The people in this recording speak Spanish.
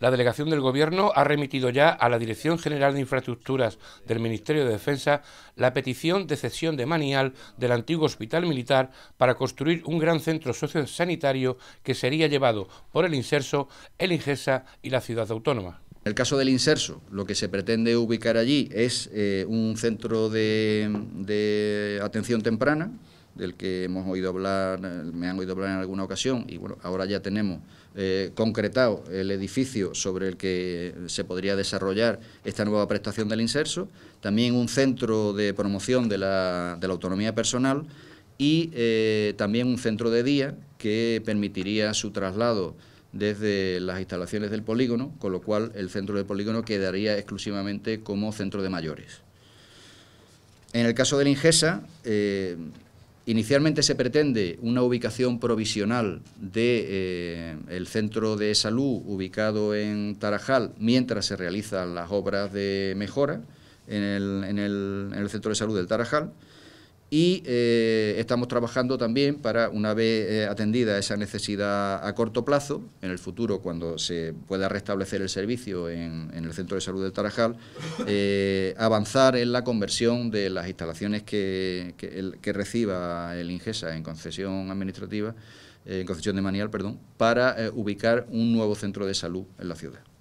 La delegación del Gobierno ha remitido ya a la Dirección General de Infraestructuras del Ministerio de Defensa la petición de cesión de manial del antiguo hospital militar para construir un gran centro sociosanitario que sería llevado por el Inserso, el Ingesa y la ciudad autónoma. En el caso del inserso, lo que se pretende ubicar allí es eh, un centro de atención temprana, del que hemos oído hablar, eh, me han oído hablar en alguna ocasión, y bueno, ahora ya tenemos eh, concretado el edificio sobre el que se podría desarrollar esta nueva prestación del inserso, también un centro de promoción de la, autonomía personal y eh, también un centro de día que permitiría su traslado desde las instalaciones del polígono, con lo cual el centro del polígono quedaría exclusivamente como centro de mayores. En el caso de la INGESA, Inicialmente se pretende una ubicación provisional del de, eh, el centro de salud ubicado en Tarajal mientras se realizan las obras de mejora en el centro de salud del Tarajal y eh, estamos trabajando también para, una vez eh, atendida esa necesidad a corto plazo, en el futuro cuando se pueda restablecer el servicio en, el Centro de Salud de Tarajal, eh, avanzar en la conversión de las instalaciones que, reciba el INGESA en concesión administrativa, en concesión de manial, perdón, para ubicar un nuevo centro de salud en la ciudad.